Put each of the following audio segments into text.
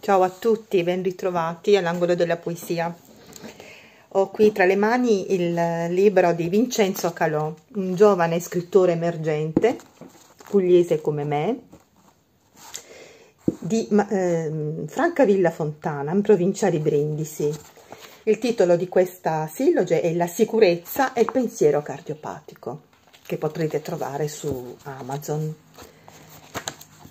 Ciao a tutti, ben ritrovati all'angolo della poesia. Ho qui tra le mani il libro di Vincenzo Calò, un giovane scrittore emergente, pugliese come me, di eh, Francavilla Fontana, in provincia di Brindisi. Il titolo di questa silloge è La sicurezza e il pensiero cardiopatico, che potrete trovare su Amazon.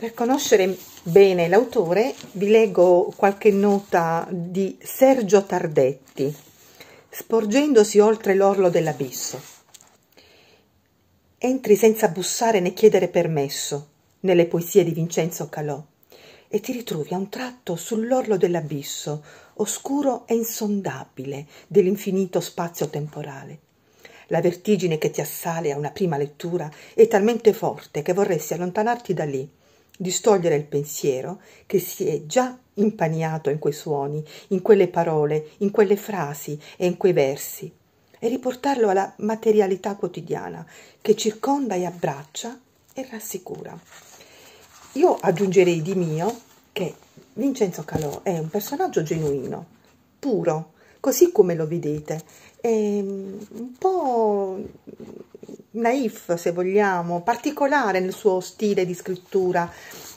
Per conoscere bene l'autore vi leggo qualche nota di Sergio Tardetti, sporgendosi oltre l'orlo dell'abisso. Entri senza bussare né chiedere permesso nelle poesie di Vincenzo Calò e ti ritrovi a un tratto sull'orlo dell'abisso, oscuro e insondabile dell'infinito spazio temporale. La vertigine che ti assale a una prima lettura è talmente forte che vorresti allontanarti da lì distogliere il pensiero che si è già impaniato in quei suoni, in quelle parole, in quelle frasi e in quei versi, e riportarlo alla materialità quotidiana che circonda e abbraccia e rassicura. Io aggiungerei di mio che Vincenzo Calò è un personaggio genuino, puro, così come lo vedete, è un po' naif, se vogliamo, particolare nel suo stile di scrittura,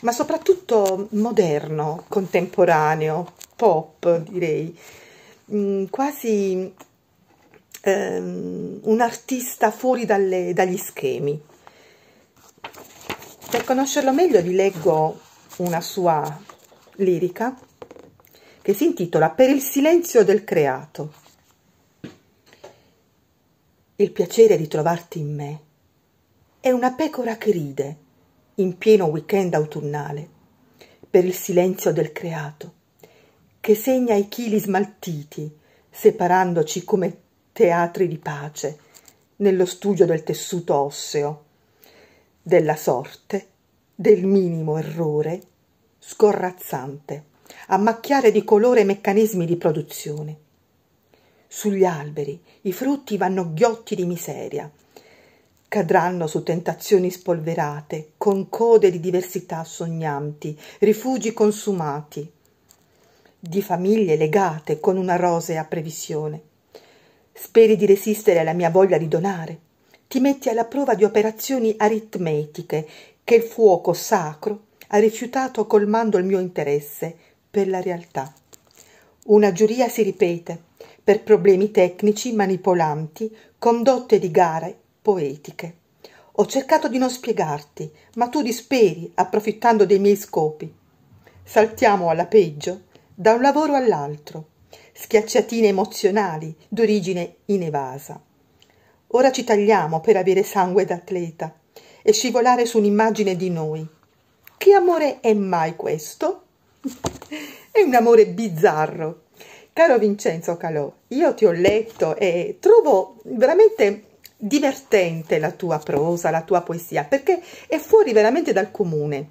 ma soprattutto moderno, contemporaneo, pop direi, mm, quasi um, un artista fuori dalle, dagli schemi. Per conoscerlo meglio vi leggo una sua lirica che si intitola Per il silenzio del creato il piacere di trovarti in me è una pecora che ride in pieno weekend autunnale per il silenzio del creato che segna i chili smaltiti separandoci come teatri di pace nello studio del tessuto osseo della sorte del minimo errore scorrazzante a macchiare di colore meccanismi di produzione sugli alberi, i frutti vanno ghiotti di miseria. Cadranno su tentazioni spolverate, con code di diversità sognanti, rifugi consumati, di famiglie legate con una rosea previsione. Speri di resistere alla mia voglia di donare. Ti metti alla prova di operazioni aritmetiche che il fuoco sacro ha rifiutato colmando il mio interesse per la realtà. Una giuria si ripete per problemi tecnici manipolanti, condotte di gare poetiche. Ho cercato di non spiegarti, ma tu disperi approfittando dei miei scopi. Saltiamo alla peggio, da un lavoro all'altro, schiacciatine emozionali d'origine inevasa. Ora ci tagliamo per avere sangue d'atleta e scivolare su un'immagine di noi. Che amore è mai questo? è un amore bizzarro Caro Vincenzo Calò, io ti ho letto e trovo veramente divertente la tua prosa, la tua poesia, perché è fuori veramente dal comune.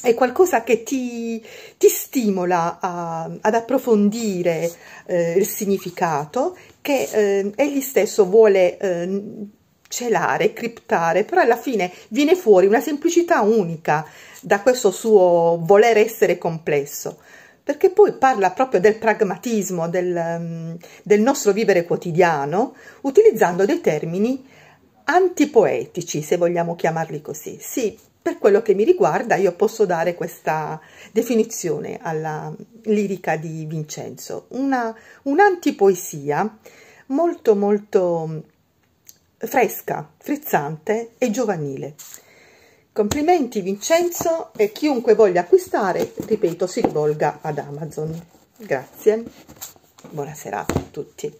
È qualcosa che ti, ti stimola a, ad approfondire eh, il significato che eh, egli stesso vuole eh, celare, criptare, però alla fine viene fuori una semplicità unica da questo suo voler essere complesso perché poi parla proprio del pragmatismo, del, mm, del nostro vivere quotidiano, utilizzando dei termini antipoetici, se vogliamo chiamarli così. Sì, per quello che mi riguarda io posso dare questa definizione alla mm, lirica di Vincenzo, una, un'antipoesia molto molto mm, fresca, frizzante e giovanile. Complimenti Vincenzo e chiunque voglia acquistare, ripeto, si rivolga ad Amazon. Grazie, buona serata a tutti.